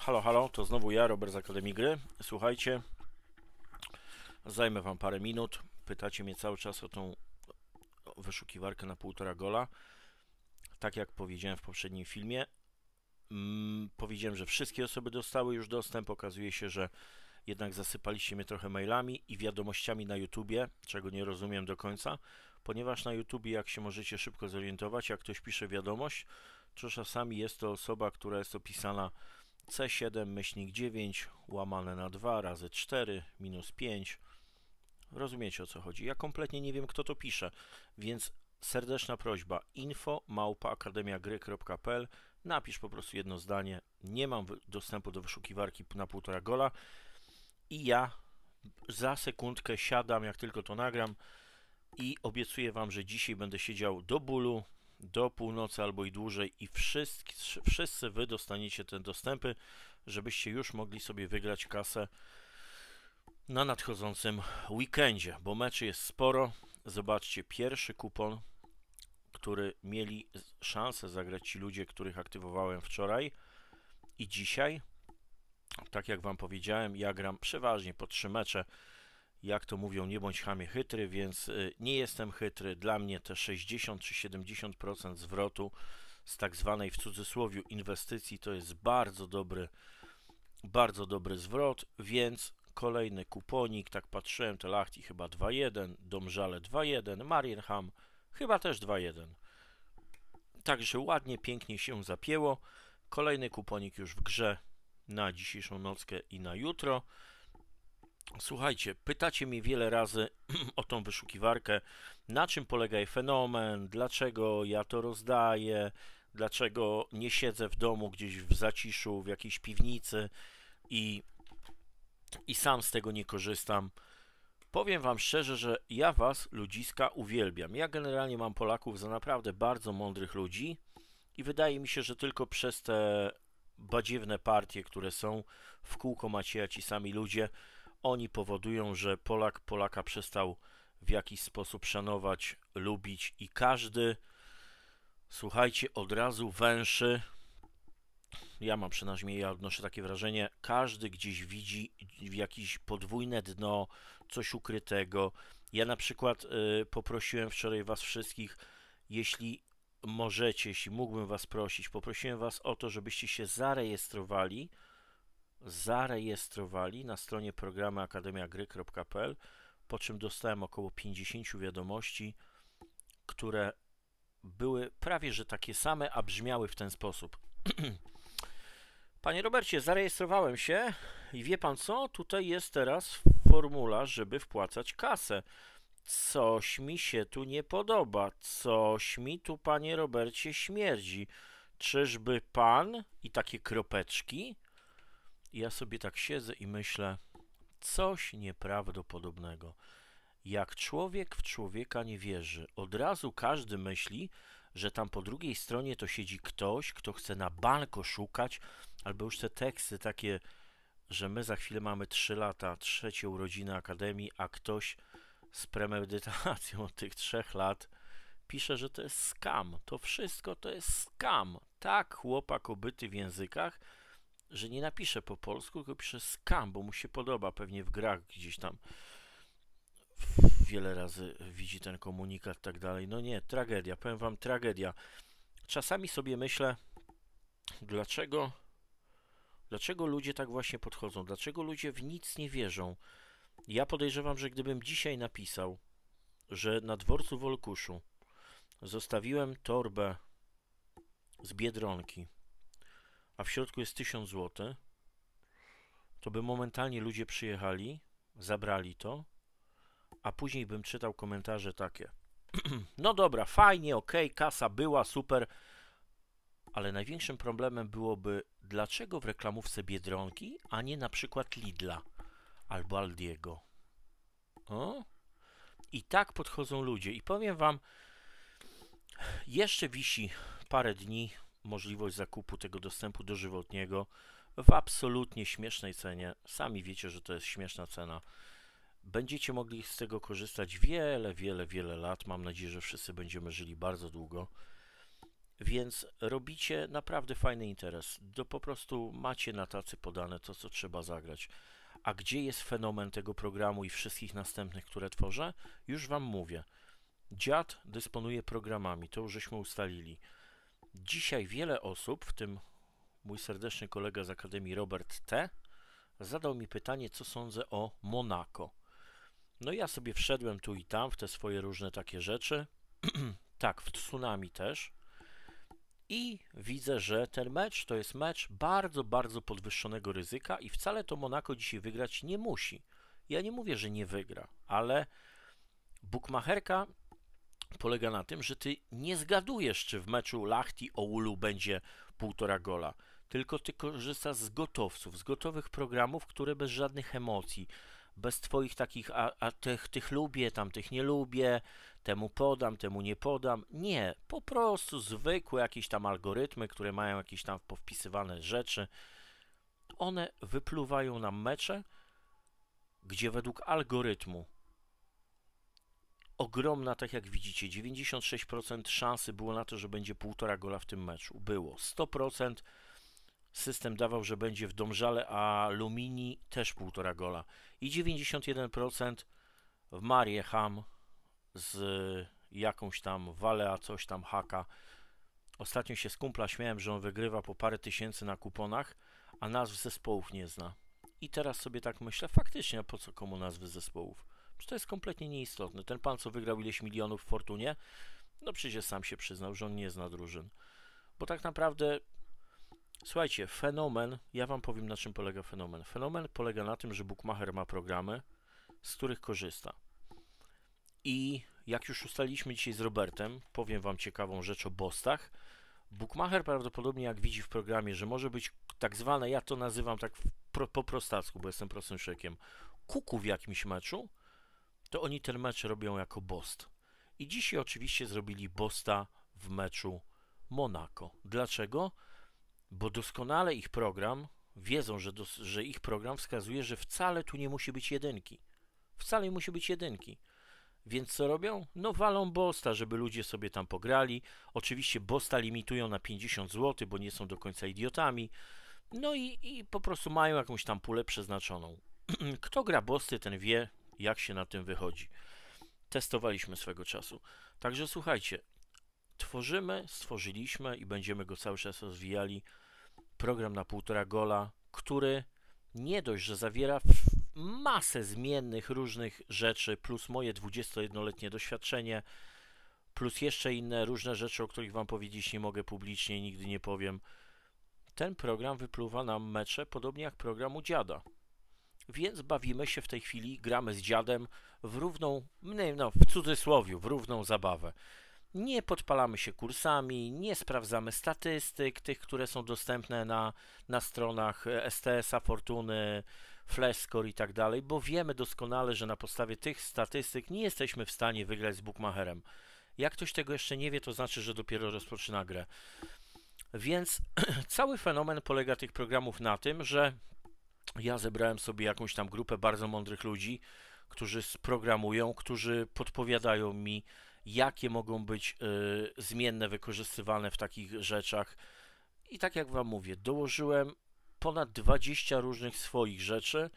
Halo, halo, to znowu ja, Robert z Akademii Gry. Słuchajcie, zajmę Wam parę minut. Pytacie mnie cały czas o tą wyszukiwarkę na półtora gola. Tak jak powiedziałem w poprzednim filmie, mm, powiedziałem, że wszystkie osoby dostały już dostęp. Okazuje się, że jednak zasypaliście mnie trochę mailami i wiadomościami na YouTubie, czego nie rozumiem do końca, ponieważ na YouTubie, jak się możecie szybko zorientować, jak ktoś pisze wiadomość, to czasami jest to osoba, która jest opisana C7 myślnik 9 łamane na 2 razy 4 minus 5. Rozumiecie o co chodzi? Ja kompletnie nie wiem kto to pisze, więc serdeczna prośba info małpa napisz po prostu jedno zdanie. Nie mam dostępu do wyszukiwarki na półtora gola i ja za sekundkę siadam, jak tylko to nagram i obiecuję Wam, że dzisiaj będę siedział do bólu do północy albo i dłużej i wszyscy, wszyscy wy dostaniecie te dostępy, żebyście już mogli sobie wygrać kasę na nadchodzącym weekendzie, bo meczy jest sporo. Zobaczcie, pierwszy kupon, który mieli szansę zagrać ci ludzie, których aktywowałem wczoraj i dzisiaj. Tak jak Wam powiedziałem, ja gram przeważnie po trzy mecze jak to mówią, nie bądź chamie chytry, więc y, nie jestem chytry. Dla mnie te 60 czy 70% zwrotu z tak zwanej w cudzysłowie inwestycji to jest bardzo dobry, bardzo dobry zwrot, więc kolejny kuponik, tak patrzyłem, te Lachti chyba 2:1. 1 Domżale 2.1, Marienham chyba też 2:1. Także ładnie, pięknie się zapięło. Kolejny kuponik już w grze na dzisiejszą nockę i na jutro. Słuchajcie, pytacie mnie wiele razy o tą wyszukiwarkę, na czym polega jej fenomen, dlaczego ja to rozdaję, dlaczego nie siedzę w domu gdzieś w zaciszu, w jakiejś piwnicy i, i sam z tego nie korzystam. Powiem Wam szczerze, że ja Was, ludziska, uwielbiam. Ja generalnie mam Polaków za naprawdę bardzo mądrych ludzi i wydaje mi się, że tylko przez te badziewne partie, które są w kółko macie ci sami ludzie, oni powodują, że Polak Polaka przestał w jakiś sposób szanować, lubić i każdy, słuchajcie, od razu węszy. Ja mam przynajmniej, ja odnoszę takie wrażenie, każdy gdzieś widzi jakieś podwójne dno, coś ukrytego. Ja na przykład y, poprosiłem wczoraj Was wszystkich, jeśli możecie, jeśli mógłbym Was prosić, poprosiłem Was o to, żebyście się zarejestrowali zarejestrowali na stronie programu akademiagry.pl, po czym dostałem około 50 wiadomości, które były prawie że takie same, a brzmiały w ten sposób. Panie Robercie, zarejestrowałem się i wie pan co? Tutaj jest teraz formuła, żeby wpłacać kasę. Coś mi się tu nie podoba. Coś mi tu, panie Robercie, śmierdzi. Czyżby pan i takie kropeczki ja sobie tak siedzę i myślę, coś nieprawdopodobnego. Jak człowiek w człowieka nie wierzy, od razu każdy myśli, że tam po drugiej stronie to siedzi ktoś, kto chce na banko szukać, albo już te teksty takie, że my za chwilę mamy 3 lata, trzecie urodziny Akademii, a ktoś z premedytacją tych trzech lat pisze, że to jest skam. To wszystko to jest skam. Tak chłopak obyty w językach, że nie napiszę po polsku, tylko pisze skam, bo mu się podoba pewnie w grach gdzieś tam. Wiele razy widzi ten komunikat i tak dalej. No nie, tragedia, powiem wam, tragedia. Czasami sobie myślę, dlaczego, dlaczego ludzie tak właśnie podchodzą, dlaczego ludzie w nic nie wierzą. Ja podejrzewam, że gdybym dzisiaj napisał, że na dworcu w Olkuszu zostawiłem torbę z Biedronki, a w środku jest 1000 zł, to by momentalnie ludzie przyjechali, zabrali to, a później bym czytał komentarze takie. No dobra, fajnie, ok, kasa była, super, ale największym problemem byłoby, dlaczego w reklamówce Biedronki, a nie na przykład Lidla albo Aldiego. O? I tak podchodzą ludzie. I powiem Wam, jeszcze wisi parę dni możliwość zakupu tego dostępu dożywotniego w absolutnie śmiesznej cenie. Sami wiecie, że to jest śmieszna cena. Będziecie mogli z tego korzystać wiele, wiele, wiele lat. Mam nadzieję, że wszyscy będziemy żyli bardzo długo. Więc robicie naprawdę fajny interes. Do po prostu macie na tacy podane to, co trzeba zagrać. A gdzie jest fenomen tego programu i wszystkich następnych, które tworzę? Już Wam mówię. Dziad dysponuje programami, to już żeśmy ustalili. Dzisiaj wiele osób, w tym mój serdeczny kolega z Akademii Robert T., zadał mi pytanie, co sądzę o Monako. No ja sobie wszedłem tu i tam w te swoje różne takie rzeczy. tak, w tsunami też. I widzę, że ten mecz to jest mecz bardzo, bardzo podwyższonego ryzyka i wcale to Monako dzisiaj wygrać nie musi. Ja nie mówię, że nie wygra, ale bukmacherka polega na tym, że ty nie zgadujesz, czy w meczu Lachti Oulu będzie półtora gola, tylko ty korzystasz z gotowców, z gotowych programów, które bez żadnych emocji, bez twoich takich, a, a tych, tych lubię, tam tych nie lubię, temu podam, temu nie podam. Nie, po prostu zwykłe jakieś tam algorytmy, które mają jakieś tam powpisywane rzeczy. One wypluwają nam mecze, gdzie według algorytmu ogromna, tak jak widzicie, 96% szansy było na to, że będzie półtora gola w tym meczu. Było 100%. System dawał, że będzie w Domżale, a Lumini też półtora gola. I 91% w Marieham z jakąś tam Walea, coś tam haka. Ostatnio się z kumpla śmiałem, że on wygrywa po parę tysięcy na kuponach, a nazw zespołów nie zna. I teraz sobie tak myślę, faktycznie, po co komu nazwy zespołów? to jest kompletnie nieistotne. Ten pan, co wygrał ileś milionów w Fortunie, no przecież sam się przyznał, że on nie zna drużyn. Bo tak naprawdę, słuchajcie, fenomen, ja wam powiem na czym polega fenomen. Fenomen polega na tym, że bookmacher ma programy, z których korzysta. I jak już ustaliliśmy dzisiaj z Robertem, powiem wam ciekawą rzecz o bostach. Bookmacher prawdopodobnie jak widzi w programie, że może być tak zwane, ja to nazywam tak pro, po prostacku, bo jestem prostym człowiekiem, kuku w jakimś meczu, to oni ten mecz robią jako bost. I dzisiaj oczywiście zrobili bosta w meczu Monaco. Dlaczego? Bo doskonale ich program, wiedzą, że, dos, że ich program wskazuje, że wcale tu nie musi być jedynki. Wcale nie musi być jedynki. Więc co robią? No walą bosta, żeby ludzie sobie tam pograli. Oczywiście bosta limitują na 50 zł, bo nie są do końca idiotami. No i, i po prostu mają jakąś tam pulę przeznaczoną. Kto gra bosty, ten wie, jak się na tym wychodzi. Testowaliśmy swego czasu. Także słuchajcie, tworzymy, stworzyliśmy i będziemy go cały czas rozwijali. Program na półtora gola, który nie dość, że zawiera masę zmiennych różnych rzeczy, plus moje 21-letnie doświadczenie, plus jeszcze inne różne rzeczy, o których Wam powiedzieć nie mogę publicznie, nigdy nie powiem. Ten program wypluwa nam mecze, podobnie jak program u dziada więc bawimy się w tej chwili, gramy z dziadem w równą, no w cudzysłowie, w równą zabawę. Nie podpalamy się kursami, nie sprawdzamy statystyk, tych, które są dostępne na, na stronach e, STS-a, Fortuny, Flashscore i tak dalej, bo wiemy doskonale, że na podstawie tych statystyk nie jesteśmy w stanie wygrać z bookmacherem. Jak ktoś tego jeszcze nie wie, to znaczy, że dopiero rozpoczyna grę. Więc cały fenomen polega tych programów na tym, że ja zebrałem sobie jakąś tam grupę bardzo mądrych ludzi, którzy sprogramują, którzy podpowiadają mi, jakie mogą być y, zmienne wykorzystywane w takich rzeczach. I tak jak Wam mówię, dołożyłem ponad 20 różnych swoich rzeczy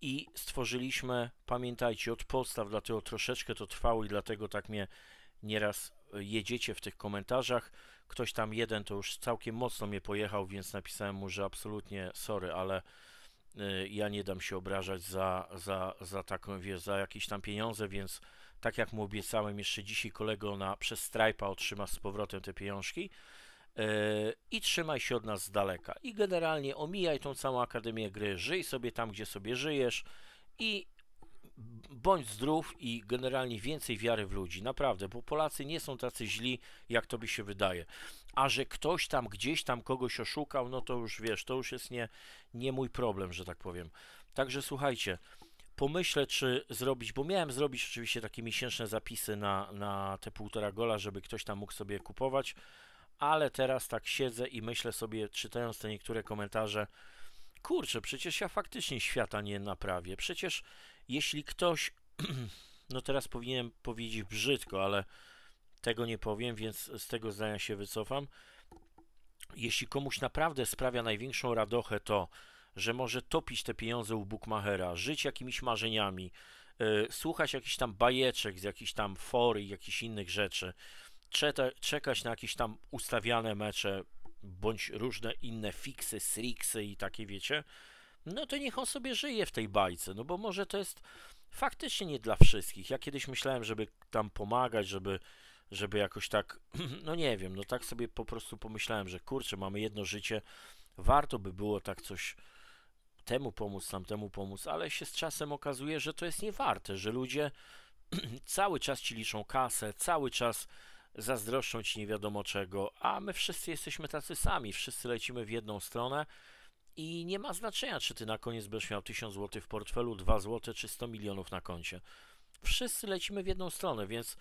i stworzyliśmy, pamiętajcie, od podstaw, dlatego troszeczkę to trwało i dlatego tak mnie nieraz y, jedziecie w tych komentarzach. Ktoś tam jeden to już całkiem mocno mnie pojechał, więc napisałem mu, że absolutnie sorry, ale E, ja nie dam się obrażać za, za, za taką, wiesz, za jakieś tam pieniądze, więc tak jak mu obiecałem, jeszcze dzisiaj kolego na, przez Stripe'a otrzyma z powrotem te pieniążki e, i trzymaj się od nas z daleka. I generalnie omijaj tą całą Akademię Gry, żyj sobie tam, gdzie sobie żyjesz i bądź zdrów i generalnie więcej wiary w ludzi, naprawdę, bo Polacy nie są tacy źli, jak to by się wydaje. A że ktoś tam gdzieś tam kogoś oszukał, no to już wiesz, to już jest nie, nie mój problem, że tak powiem. Także słuchajcie, pomyślę, czy zrobić, bo miałem zrobić oczywiście takie miesięczne zapisy na, na te półtora gola, żeby ktoś tam mógł sobie kupować, ale teraz tak siedzę i myślę sobie, czytając te niektóre komentarze, kurczę, przecież ja faktycznie świata nie naprawię, przecież jeśli ktoś, no teraz powinienem powiedzieć brzydko, ale tego nie powiem, więc z tego zdania się wycofam. Jeśli komuś naprawdę sprawia największą radochę to, że może topić te pieniądze u Bookmachera, żyć jakimiś marzeniami, yy, słuchać jakichś tam bajeczek z jakichś tam fory i jakichś innych rzeczy, czeta, czekać na jakieś tam ustawiane mecze bądź różne inne fiksy, sriksy i takie wiecie, no to niech on sobie żyje w tej bajce, no bo może to jest faktycznie nie dla wszystkich. Ja kiedyś myślałem, żeby tam pomagać, żeby, żeby jakoś tak, no nie wiem, no tak sobie po prostu pomyślałem, że kurczę, mamy jedno życie, warto by było tak coś temu pomóc, tamtemu pomóc, ale się z czasem okazuje, że to jest niewarte, że ludzie cały czas ci liczą kasę, cały czas zazdroszczą ci nie wiadomo czego, a my wszyscy jesteśmy tacy sami, wszyscy lecimy w jedną stronę, i nie ma znaczenia, czy ty na koniec będziesz miał 1000 zł w portfelu, 2 zł czy 100 milionów na koncie. Wszyscy lecimy w jedną stronę, więc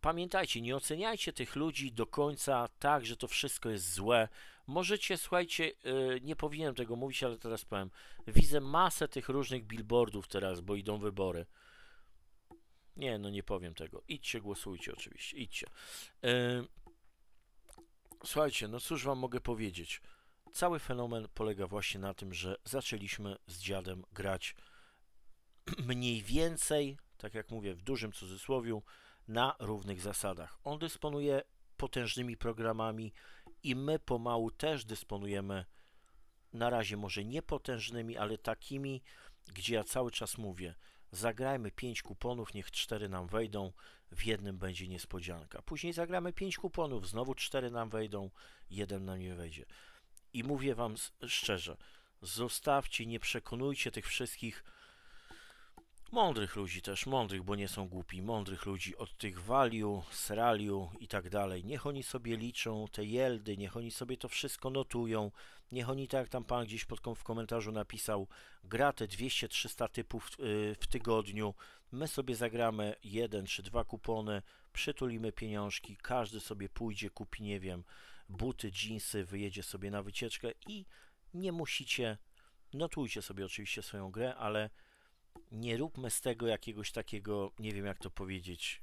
pamiętajcie, nie oceniajcie tych ludzi do końca tak, że to wszystko jest złe. Możecie, słuchajcie, y, nie powinienem tego mówić, ale teraz powiem. Widzę masę tych różnych billboardów teraz, bo idą wybory. Nie, no nie powiem tego. Idźcie, głosujcie oczywiście, idźcie. Y, słuchajcie, no cóż wam mogę powiedzieć. Cały fenomen polega właśnie na tym, że zaczęliśmy z dziadem grać mniej więcej, tak jak mówię, w dużym cudzysłowiu, na równych zasadach. On dysponuje potężnymi programami i my pomału też dysponujemy na razie może nie potężnymi, ale takimi, gdzie ja cały czas mówię, zagrajmy 5 kuponów, niech 4 nam wejdą, w jednym będzie niespodzianka. Później zagramy 5 kuponów, znowu 4 nam wejdą, jeden nam nie wejdzie. I mówię wam szczerze, zostawcie, nie przekonujcie tych wszystkich Mądrych ludzi też, mądrych, bo nie są głupi, mądrych ludzi od tych waliu, sraliu i tak dalej. Niech oni sobie liczą te jeldy, niech oni sobie to wszystko notują, niech oni, tak jak tam pan gdzieś pod, w komentarzu napisał, gra te 200-300 typów w, y, w tygodniu, my sobie zagramy jeden czy dwa kupony, przytulimy pieniążki, każdy sobie pójdzie, kupi, nie wiem, buty, dżinsy, wyjedzie sobie na wycieczkę i nie musicie, notujcie sobie oczywiście swoją grę, ale nie róbmy z tego jakiegoś takiego, nie wiem jak to powiedzieć,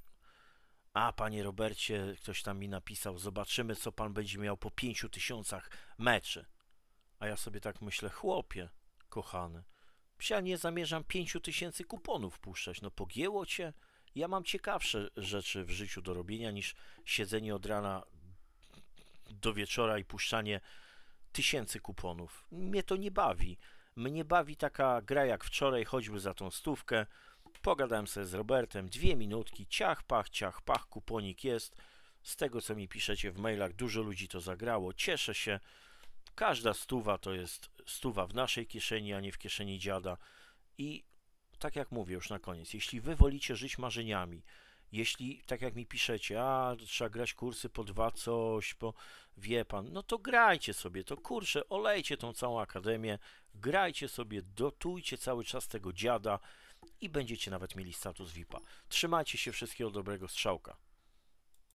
a panie Robercie, ktoś tam mi napisał, zobaczymy co pan będzie miał po pięciu tysiącach meczy. A ja sobie tak myślę, chłopie, kochany, psia nie zamierzam pięciu tysięcy kuponów puszczać, no pogięło cię. Ja mam ciekawsze rzeczy w życiu do robienia niż siedzenie od rana do wieczora i puszczanie tysięcy kuponów. Mnie to nie bawi. Mnie bawi taka gra jak wczoraj, choćby za tą stówkę. Pogadałem sobie z Robertem, dwie minutki, ciach, pach, ciach, pach, kuponik jest. Z tego, co mi piszecie w mailach, dużo ludzi to zagrało, cieszę się. Każda stuwa to jest stuwa w naszej kieszeni, a nie w kieszeni dziada. I tak jak mówię już na koniec, jeśli wy wolicie żyć marzeniami, jeśli, tak jak mi piszecie, a trzeba grać kursy po dwa coś, po wie pan, no to grajcie sobie, to kurczę, olejcie tą całą akademię, grajcie sobie, dotujcie cały czas tego dziada i będziecie nawet mieli status VIP-a. Trzymajcie się wszystkiego dobrego strzałka.